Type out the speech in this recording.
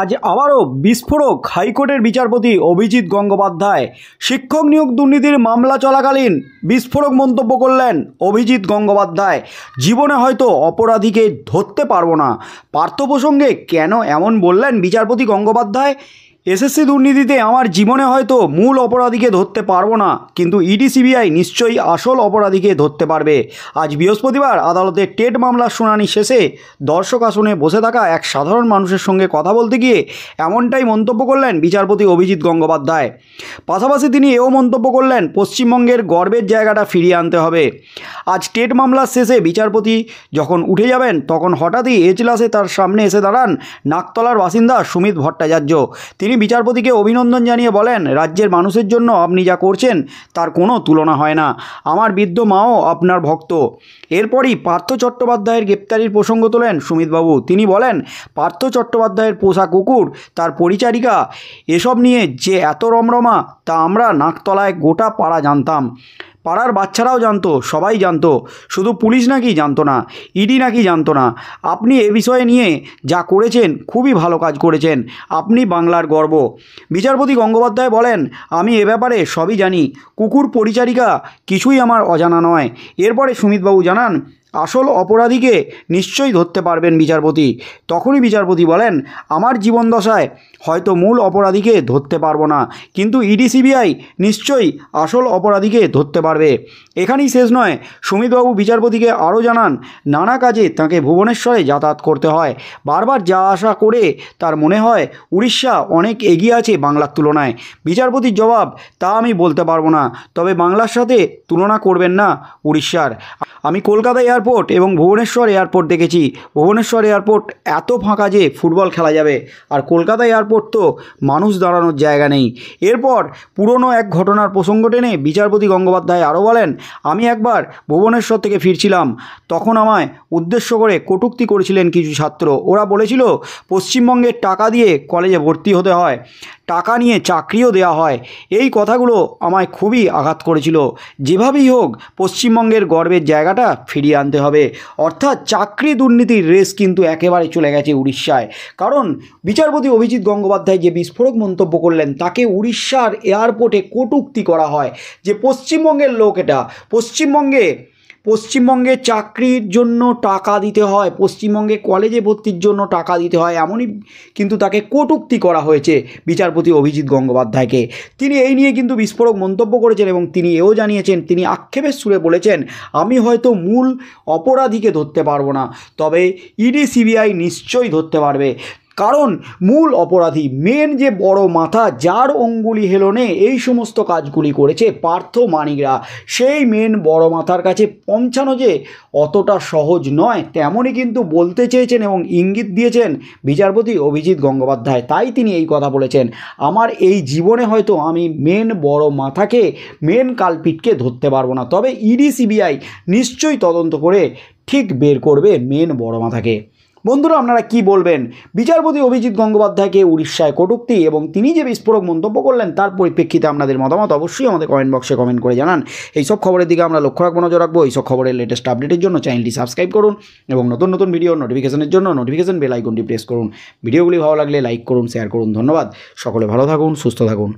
আজ আবারও বিস্ফোরক হাইকোর্টের বিচারপতি অভিজিৎ গঙ্গোপাধ্যায় শিক্ষক নিয়োগ দুর্নীতির মামলা চলাকালীন বিস্ফোরক মন্তব্য করলেন অভিজিৎ গঙ্গোপাধ্যায় জীবনে হয়তো অপরাধীকে ধরতে পারবো না পার্থ প্রসঙ্গে কেন এমন বললেন বিচারপতি গঙ্গোপাধ্যায় এসএসসি দুর্নীতিতে আমার জীবনে হয়তো মূল অপরাধীকে ধরতে পারবো না কিন্তু ইডিসিবিআই নিশ্চয়ই আসল অপরাধীকে ধরতে পারবে আজ বৃহস্পতিবার আদালতে টেট মামলার শুনানি শেষে দর্শক আসনে বসে থাকা এক সাধারণ মানুষের সঙ্গে কথা বলতে গিয়ে এমনটাই মন্তব্য করলেন বিচারপতি অভিজিৎ গঙ্গোপাধ্যায় পাশাপাশি তিনি এও মন্তব্য করলেন পশ্চিমবঙ্গের গর্বের জায়গাটা ফিরিয়ে আনতে হবে আজ টেট মামলার শেষে বিচারপতি যখন উঠে যাবেন তখন হঠাৎই এজলাসে তার সামনে এসে দাঁড়ান নাকতলার বাসিন্দা সুমিত ভট্টাচার্য তিনি বিচারপতিকে অভিনন্দন জানিয়ে বলেন রাজ্যের মানুষের জন্য আপনি যা করছেন তার কোনো তুলনা হয় না আমার বৃদ্ধ মাও আপনার ভক্ত এরপরই পার্থ চট্টোপাধ্যায়ের গ্রেপ্তারির প্রসঙ্গ তোলেন সুমিতবাবু তিনি বলেন পার্থ চট্টোপাধ্যায়ের পোষা কুকুর তার পরিচারিকা এসব নিয়ে যে এত রমরমা তা আমরা নাকতলায় গোটা পাড়া জানতাম পাড়ার বাচ্চারাও জানতো সবাই জানতো শুধু পুলিশ নাকি জানতো না ইডি নাকি জানতো না আপনি এ বিষয়ে নিয়ে যা করেছেন খুবই ভালো কাজ করেছেন আপনি বাংলার গর্ব বিচারপতি গঙ্গোপাধ্যায় বলেন আমি এ ব্যাপারে সবই জানি কুকুর পরিচারিকা কিছুই আমার অজানা নয় এরপরে সুমিতবাবু জানান আসল অপরাধীকে নিশ্চয়ই ধরতে পারবেন বিচারপতি তখনই বিচারপতি বলেন আমার জীবনদশায় হয়তো মূল অপরাধীকে ধরতে পারবো না কিন্তু ইডি সিবিআই নিশ্চয়ই আসল অপরাধীকে ধরতে পারবে এখানেই শেষ নয় সুমিতবাবু বিচারপতিকে আরও জানান নানা কাজে তাকে ভুবনেশ্বরে যাতায়াত করতে হয় বারবার যা আসা করে তার মনে হয় উড়িষ্যা অনেক এগিয়ে আছে বাংলার তুলনায় বিচারপতির জবাব তা আমি বলতে পারবো না তবে বাংলার সাথে তুলনা করবেন না উড়িষ্যার আমি কলকাতায় এয়ারপোর্ট এবং ভুবনেশ্বর এয়ারপোর্ট দেখেছি ভুবনেশ্বর এয়ারপোর্ট এত ফাঁকা যে ফুটবল খেলা যাবে আর কলকাতা এয়ারপোর্ট তো মানুষ দাঁড়ানোর জায়গা নেই এরপর পুরনো এক ঘটনার প্রসঙ্গ টেনে বিচারপতি গঙ্গোপাধ্যায় আরও বলেন আমি একবার ভুবনেশ্বর থেকে ফিরছিলাম তখন আমায় উদ্দেশ্য করে কটুক্তি করেছিলেন কিছু ছাত্র ওরা বলেছিল পশ্চিমবঙ্গের টাকা দিয়ে কলেজে ভর্তি হতে হয় টাকা নিয়ে চাকরিও দেওয়া হয় এই কথাগুলো আমায় খুবই আঘাত করেছিল যেভাবেই হোক পশ্চিমবঙ্গের গর্বের জায়গাটা ফিরিয়ে আনতে হবে অর্থাৎ চাকরি দুর্নীতির রেস কিন্তু একেবারে চলে গেছে উড়িষ্যায় কারণ বিচারপতি অভিজিৎ গঙ্গোপাধ্যায় যে বিস্ফোরক মন্তব্য করলেন তাকে উড়িষ্যার এয়ারপোর্টে কটুক্তি করা হয় যে পশ্চিমবঙ্গের লোক এটা পশ্চিমবঙ্গে পশ্চিমবঙ্গে চাকরির জন্য টাকা দিতে হয় পশ্চিমবঙ্গে কলেজে ভর্তির জন্য টাকা দিতে হয় এমনই কিন্তু তাকে কটুক্তি করা হয়েছে বিচারপতি অভিজিৎ গঙ্গোপাধ্যায়কে তিনি এই নিয়ে কিন্তু বিস্ফোরক মন্তব্য করেছেন এবং তিনি এও জানিয়েছেন তিনি আক্ষেপের সুরে বলেছেন আমি হয়তো মূল অপরাধীকে ধরতে পারবো না তবে ইডি সিবিআই নিশ্চয়ই ধরতে পারবে কারণ মূল অপরাধী মেন যে বড় মাথা যার অঙ্গুলি হেলনে এই সমস্ত কাজগুলি করেছে পার্থ মানিকরা সেই মেন বড় মাথার কাছে পৌঁছানো যে অতটা সহজ নয় তেমনই কিন্তু বলতে চেয়েছেন এবং ইঙ্গিত দিয়েছেন বিচারপতি অভিজিৎ গঙ্গোপাধ্যায় তাই তিনি এই কথা বলেছেন আমার এই জীবনে হয়তো আমি মেন বড় মাথাকে মেন কালপিটকে ধরতে পারবো না তবে ইডি সিবিআই নিশ্চয়ই তদন্ত করে ঠিক বের করবে মেন বড় মাথাকে বন্ধুরা আপনারা কি বলবেন বিচারপতি অভিজিৎ গঙ্গোপাধ্যায়কে উড়িষ্যায় কটুক্তি এবং তিনি যে বিস্ফোরক মন্তব্য করলেন তার পরিপ্রেক্ষিতে আপনাদের মতামত অবশ্যই আমাদের কমেন্ট বক্সে কমেন্ট করে জানান এই সব খবরের দিকে আমরা লক্ষ্য রাখবো নজর রাখবো এইসব খবরের লেটেস্ট আপডেটের জন্য চ্যানেলটি সাবস্ক্রাইব করুন এবং নতুন নতুন ভিডিও নোটিফিকেশনের জন্য নোটিফিকেশন বেল আইকনটি প্রেস করুন ভিডিওগুলি ভালো লাগলে লাইক করুন শেয়ার করুন ধন্যবাদ সকলে ভালো থাকুন সুস্থ থাকুন